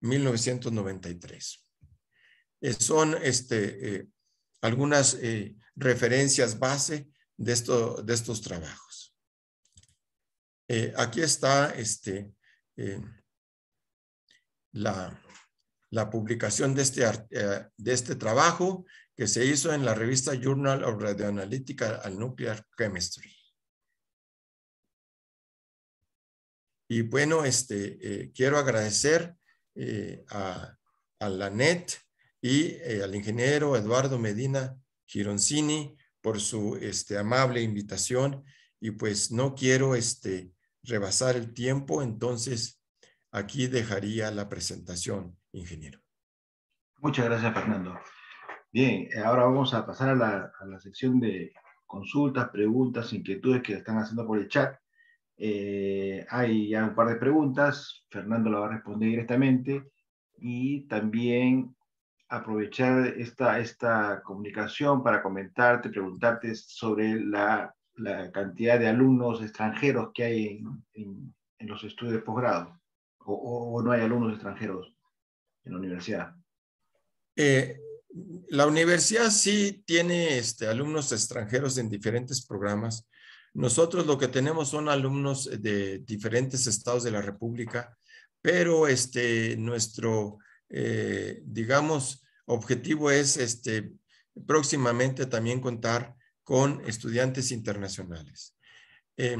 Speaker 2: 1993. Eh, son este, eh, algunas referencias base de estos trabajos. Eh, aquí está este, eh, la, publicación este eh, de este, trabajo que se hizo en la revista Journal of Radioanalytical and Nuclear Chemistry. Y bueno, este, quiero agradecer a, a, la NET y al ingeniero Eduardo Medina Gironcini por su amable invitación y pues no quiero este, rebasar el tiempo, entonces aquí dejaría la
Speaker 1: presentación, ingeniero. Muchas gracias, Fernando. Bien, eh, ahora vamos a pasar a la, a la sección de consultas, preguntas, inquietudes que están haciendo por el chat. Eh, hay ya un par de preguntas, Fernando la va a responder directamente y también aprovechar esta, esta comunicación para comentarte, preguntarte sobre la la cantidad de alumnos extranjeros que hay en, los estudios de posgrado? O, no hay alumnos extranjeros en la universidad?
Speaker 2: Eh, la universidad sí tiene este, alumnos extranjeros en diferentes programas. Nosotros lo que tenemos son alumnos de diferentes estados de la República, pero este, nuestro, eh, digamos, objetivo es este, próximamente también contar con estudiantes internacionales. Eh,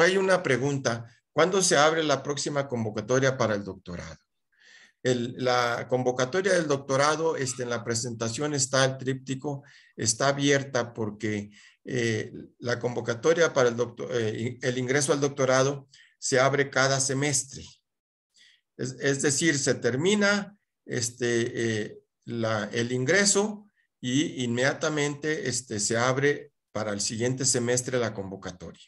Speaker 2: hay una pregunta, ¿cuándo se abre la próxima convocatoria para el doctorado? la convocatoria del doctorado, este, en la presentación está el tríptico, está abierta porque eh, la convocatoria para el, eh, el ingreso al doctorado se abre cada semestre. Es, decir, se termina este, el ingreso y inmediatamente este, se abre para el siguiente semestre la convocatoria.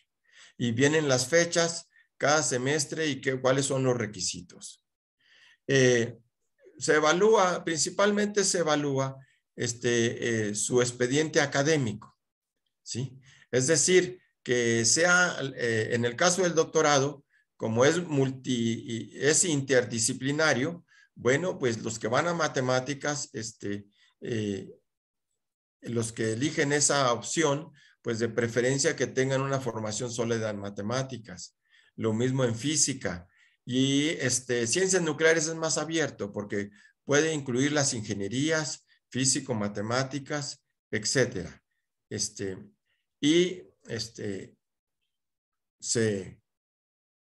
Speaker 2: Y vienen las fechas cada semestre y qué, cuáles son los requisitos. Eh, se evalúa, principalmente se evalúa este, eh, su expediente académico, ¿sí? Es decir, que sea, eh, en el caso del doctorado, como es, multi, es interdisciplinario, bueno, pues los que van a matemáticas, este, los que eligen esa opción, pues de preferencia que tengan una formación sólida en matemáticas, lo mismo en física. Y este, ciencias nucleares es más abierto porque puede incluir las ingenierías, físico, matemáticas, etcétera, Este, y este, se,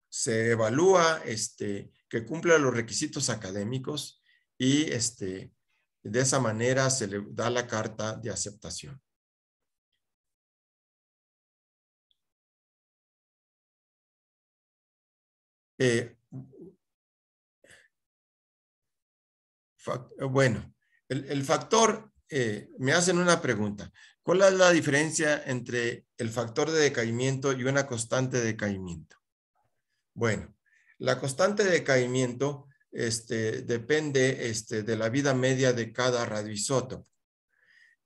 Speaker 2: se evalúa este, que cumpla los requisitos académicos y este, de esa manera se le da la carta de aceptación. Eh, bueno, el, factor, eh, me hacen una pregunta. ¿Cuál es la diferencia entre el factor de decaimiento y una constante de decaimiento? Bueno, la constante de decaimiento este, depende este, de la vida media de cada radioisótopo.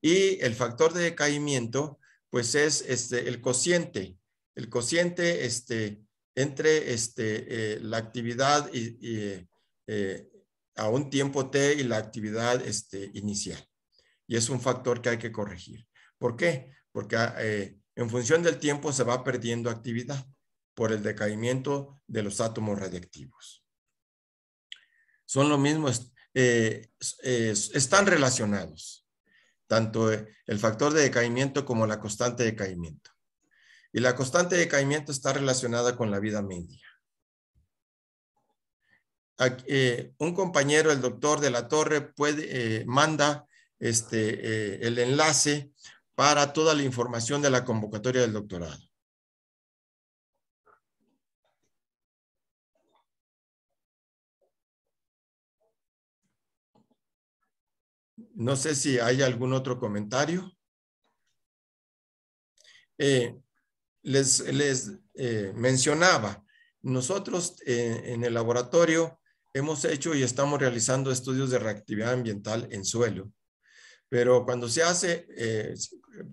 Speaker 2: Y el factor de decaimiento, pues es este, el cociente, el cociente este, entre eh, la actividad eh, eh, a un tiempo t y la actividad este, inicial. Y es un factor que hay que corregir. ¿Por qué? Porque en función del tiempo se va perdiendo actividad por el decaimiento de los átomos radiactivos son lo mismo, eh, eh, están relacionados, tanto eh, el factor de decaimiento como la constante de decaimiento. Y la constante de decaimiento está relacionada con la vida media. un compañero, el doctor de la Torre, manda este, el enlace para toda la información de la convocatoria del doctorado.
Speaker 3: No sé si
Speaker 2: hay algún otro comentario. Eh, les, eh, mencionaba, nosotros eh, en el laboratorio hemos hecho y estamos realizando estudios de reactividad ambiental en suelo. Pero cuando se hace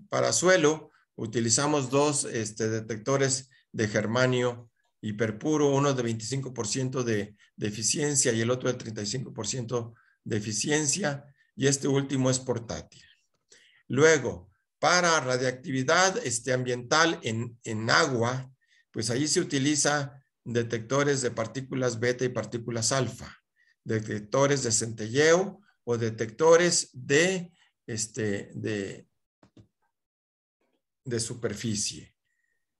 Speaker 2: para suelo, utilizamos dos este, detectores de germanio hiperpuro, uno de 25% de eficiencia y el otro de 35% de eficiencia y este último es portátil. Luego, para radiactividad este, ambiental en, agua, pues ahí se utiliza detectores de partículas beta y partículas alfa, detectores de centelleo o detectores de, este, de, de superficie.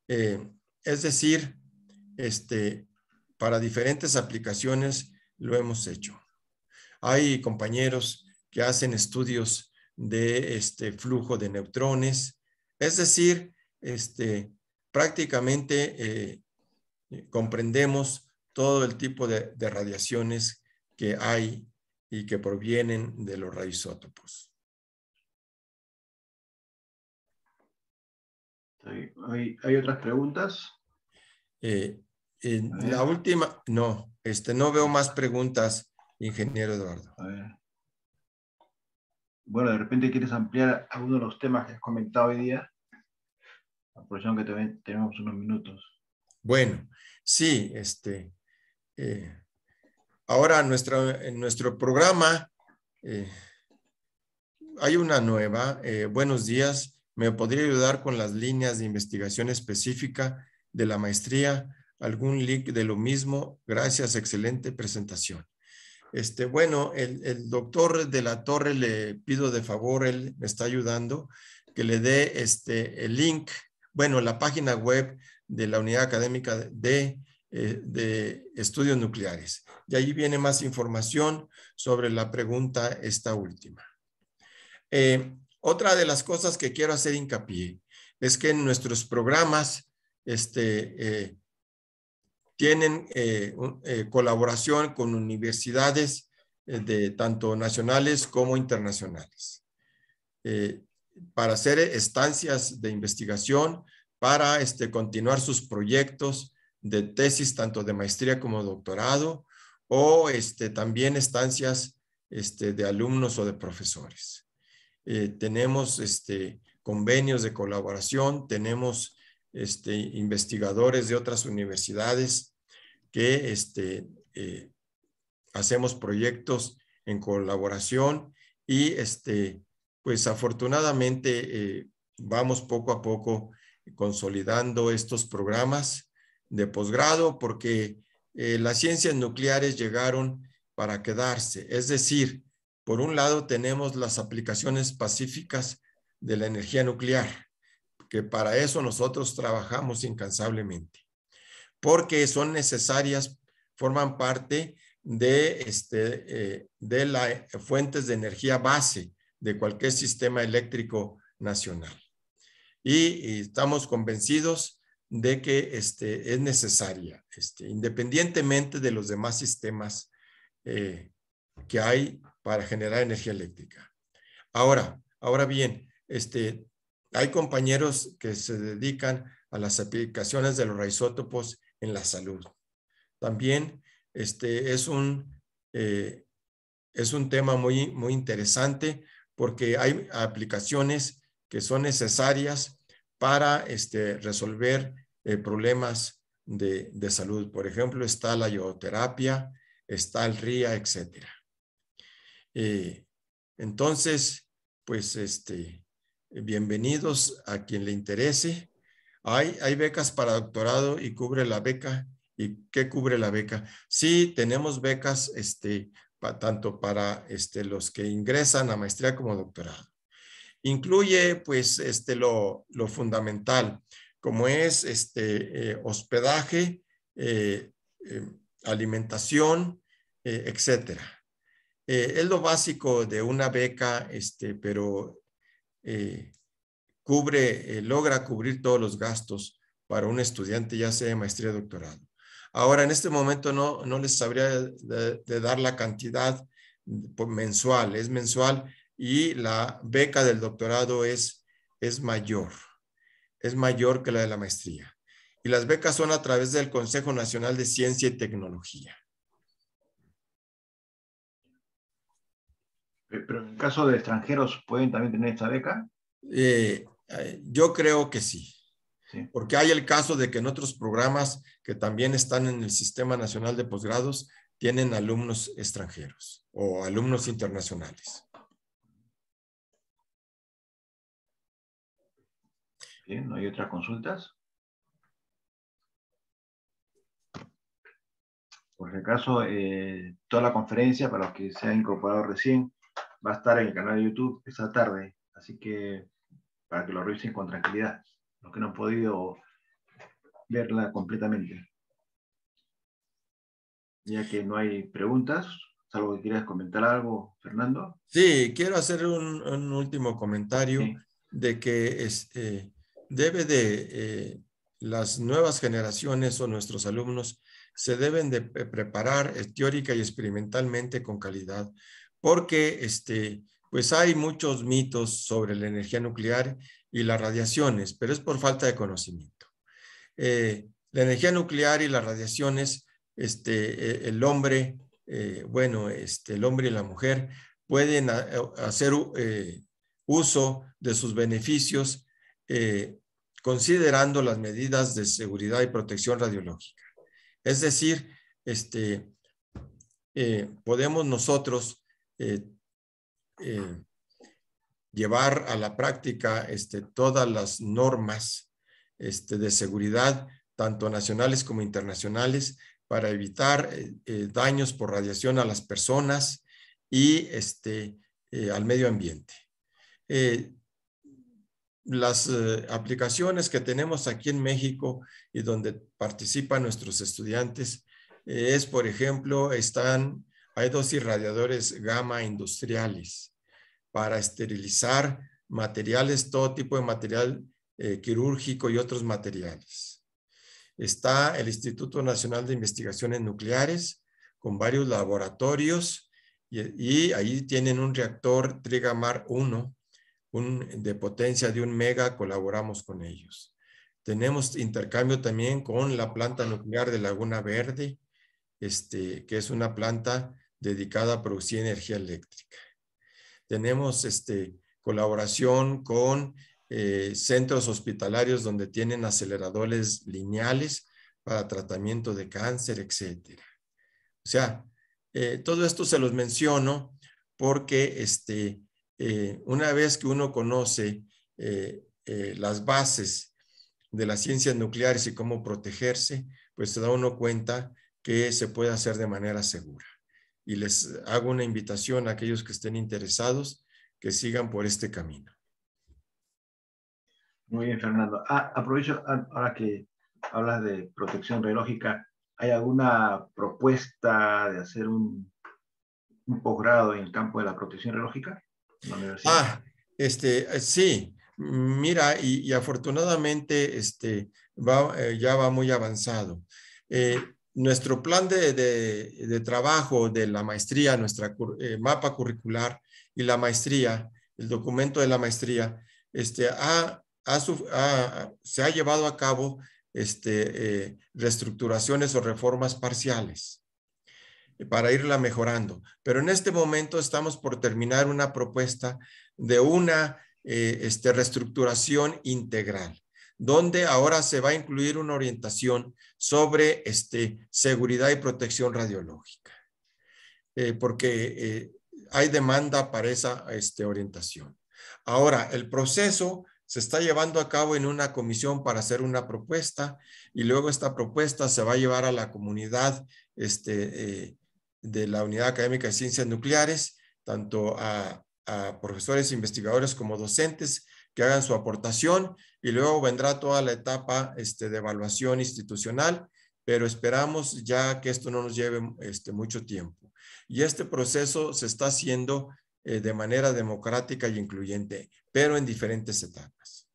Speaker 2: Eh, es decir, este, para diferentes aplicaciones lo hemos hecho. Hay compañeros que hacen estudios de este flujo de neutrones. Es decir, este, prácticamente eh, comprendemos todo el tipo de, radiaciones que hay y que provienen de los radioisótopos.
Speaker 3: ¿Hay,
Speaker 2: otras preguntas? Eh, la última, no, este, no veo más preguntas,
Speaker 1: ingeniero Eduardo. A ver bueno, de repente quieres ampliar algunos de los temas que has comentado hoy día, aprovechando que tenemos unos minutos.
Speaker 2: Bueno, sí, este, eh, ahora en nuestro programa eh, hay una nueva, eh, buenos días, ¿me podría ayudar con las líneas de investigación específica de la maestría? ¿Algún link de lo mismo? Gracias, excelente presentación. Este, bueno, el, doctor de la torre le pido de favor, él me está ayudando, que le dé este, el link, bueno, la página web de la unidad académica de, eh, estudios nucleares. Y allí viene más información sobre la pregunta esta última. Eh, otra de las cosas que quiero hacer hincapié es que en nuestros programas este, eh, tienen eh, eh, colaboración con universidades eh, de, tanto nacionales como internacionales para hacer estancias de investigación, para este, continuar sus proyectos de tesis tanto de maestría como doctorado o este, también estancias este, de alumnos o de profesores. tenemos este, convenios de colaboración, tenemos este, investigadores de otras universidades que este, eh, hacemos proyectos en colaboración y este, pues afortunadamente eh, vamos poco a poco consolidando estos programas de posgrado porque eh, las ciencias nucleares llegaron para quedarse. Es decir, por un lado tenemos las aplicaciones pacíficas de la energía nuclear, que para eso nosotros trabajamos incansablemente, porque son necesarias, forman parte de, este, eh, de las eh, fuentes de energía base de cualquier sistema eléctrico nacional. Y, estamos convencidos de que este, es necesaria, este, independientemente de los demás sistemas eh, que hay para generar energía eléctrica. Ahora, ahora bien, este, hay compañeros que se dedican a las aplicaciones de los raizótopos en la salud. También este, es, un, eh, es un tema muy, muy interesante porque hay aplicaciones que son necesarias para este, resolver eh, problemas de, salud. Por ejemplo, está la yoterapia está el RIA, etc. Eh, entonces, pues este, Bienvenidos a quien le interese. Hay, hay becas para doctorado y cubre la beca. ¿Y qué cubre la beca? Sí, tenemos becas este, para tanto para este, los que ingresan a maestría como doctorado. Incluye pues este, lo, fundamental, como es este, eh, hospedaje, eh, em, alimentación, eh, etc. es lo básico de una beca, este, pero eh, cubre, eh, logra cubrir todos los gastos para un estudiante, ya sea de maestría o doctorado. Ahora, en este momento no, no les sabría de, dar la cantidad mensual, es mensual y la beca del doctorado es, es mayor, es mayor que la de la maestría. Y las becas son a través del Consejo Nacional de Ciencia y Tecnología.
Speaker 1: Eh, pero en el caso de extranjeros, ¿pueden también tener esta beca? Eh, eh, yo creo que sí. Porque hay el
Speaker 2: caso de que en otros programas que también están en el Sistema Nacional de Posgrados tienen alumnos extranjeros o alumnos internacionales.
Speaker 3: Bien, ¿no hay otras consultas?
Speaker 1: Por si acaso, toda la conferencia, para los que se han incorporado recién, va a estar en el canal de YouTube esta tarde, así que para que lo revisen con tranquilidad, los que no han podido verla completamente. Ya que no hay preguntas, salvo que quieras comentar algo, Fernando. Sí,
Speaker 2: quiero hacer un, último comentario de que es, este, debe de eh, las nuevas generaciones o nuestros alumnos se deben de eh, preparar teórica y experimentalmente con calidad porque este, pues hay muchos mitos sobre la energía nuclear y las radiaciones, pero es por falta de conocimiento. Eh, la energía nuclear y las radiaciones, este, e, el hombre, eh, bueno, este, el hombre y la mujer pueden eh, hacer uso de sus beneficios considerando las medidas de seguridad y protección radiológica. Es decir, este, podemos nosotros eh, eh, llevar a la práctica este, todas las normas este, de seguridad, tanto nacionales como internacionales, para evitar eh, daños por radiación a las personas y este, al medio ambiente. las aplicaciones que tenemos aquí en México y donde participan nuestros estudiantes es, por ejemplo, están hay dos irradiadores gamma industriales para esterilizar materiales, todo tipo de material eh, quirúrgico y otros materiales. Está el Instituto Nacional de Investigaciones Nucleares con varios laboratorios y, ahí tienen un reactor Trigamar 1 de potencia de un mega, colaboramos con ellos. Tenemos intercambio también con la planta nuclear de Laguna Verde, este, que es una planta dedicada a producir energía eléctrica. Tenemos este, colaboración con eh, centros hospitalarios donde tienen aceleradores lineales para tratamiento de cáncer, etc. O sea, eh, todo esto se los menciono porque este, eh, una vez que uno conoce las bases de las ciencias nucleares y cómo protegerse, pues se da uno cuenta que se puede hacer de manera segura y les hago una invitación a aquellos que estén interesados que sigan por este
Speaker 1: camino. Muy bien, Fernando. Ah, aprovecho ah, ahora que hablas de protección biológica. ¿Hay alguna propuesta de hacer un, posgrado en el campo de la protección relógica Ah,
Speaker 2: este, sí. Mira, y, afortunadamente este, va, eh, ya va muy avanzado. Eh, nuestro plan de, trabajo de la maestría, nuestro eh, mapa curricular y la maestría, el documento de la maestría, este, se ha llevado a cabo este, eh, reestructuraciones o reformas parciales para irla mejorando. Pero en este momento estamos por terminar una propuesta de una eh, este, reestructuración integral donde ahora se va a incluir una orientación sobre este, seguridad y protección radiológica, eh, porque eh, hay demanda para esa este, orientación. Ahora, el proceso se está llevando a cabo en una comisión para hacer una propuesta y luego esta propuesta se va a llevar a la comunidad este, eh, de la Unidad Académica de Ciencias Nucleares, tanto a, a profesores, e investigadores como docentes que hagan su aportación y luego vendrá toda la etapa este, de evaluación institucional, pero esperamos ya que esto no nos lleve este, mucho tiempo. Y este proceso se está haciendo eh, de manera democrática y incluyente,
Speaker 1: pero en diferentes etapas.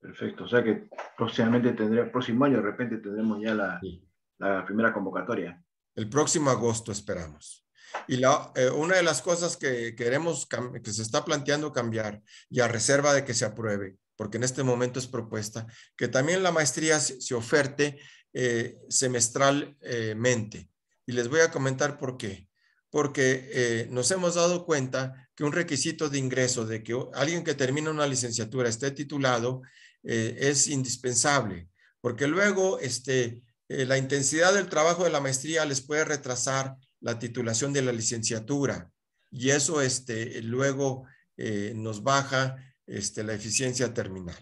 Speaker 1: Perfecto, o sea que próximamente tendremos, próximo año de repente tendremos ya la primera convocatoria. El próximo agosto esperamos. Y eh,
Speaker 2: una de las cosas que queremos, que se está planteando cambiar, y a reserva de que se apruebe, porque en este momento es propuesta, que también la maestría se, oferte eh, semestralmente. y les voy a comentar por qué. Porque eh, nos hemos dado cuenta que un requisito de ingreso de que alguien que termina una licenciatura esté titulado es indispensable, porque luego este, la intensidad del trabajo de la maestría les puede retrasar la titulación de la licenciatura y eso este, luego eh, nos baja este, la eficiencia terminal.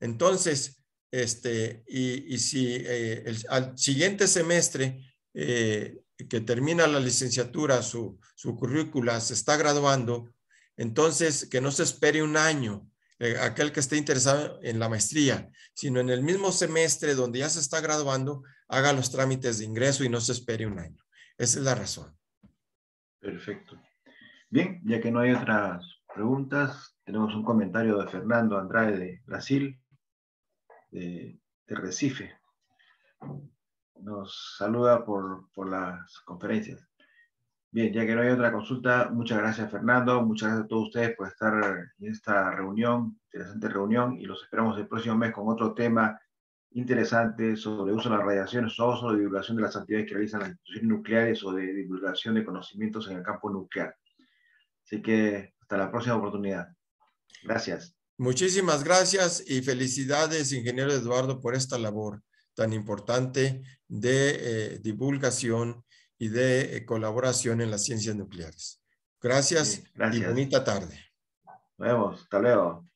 Speaker 2: Entonces, este, y, si eh, el, al siguiente semestre eh, que termina la licenciatura, su, su, currícula se está graduando, entonces que no se espere un año aquel que esté interesado en la maestría, sino en el mismo semestre donde ya se está graduando, haga los trámites de ingreso y no se espere un año. Esa es la razón.
Speaker 1: Perfecto. Bien, ya que no hay otras preguntas, tenemos un comentario de Fernando Andrade de Brasil, de, Recife. Nos saluda por, por las conferencias. Bien, ya que no hay otra consulta, muchas gracias Fernando, muchas gracias a todos ustedes por estar en esta reunión, interesante reunión, y los esperamos el próximo mes con otro tema interesante sobre uso de las radiaciones o sobre divulgación de las actividades que realizan las instituciones nucleares o de divulgación de conocimientos en el campo nuclear. Así que hasta la próxima oportunidad. Gracias.
Speaker 2: Muchísimas gracias y felicidades, ingeniero Eduardo, por esta labor tan importante de eh, divulgación y de eh, colaboración en las ciencias nucleares. Gracias, gracias, y bonita tarde. Nos vemos, hasta luego.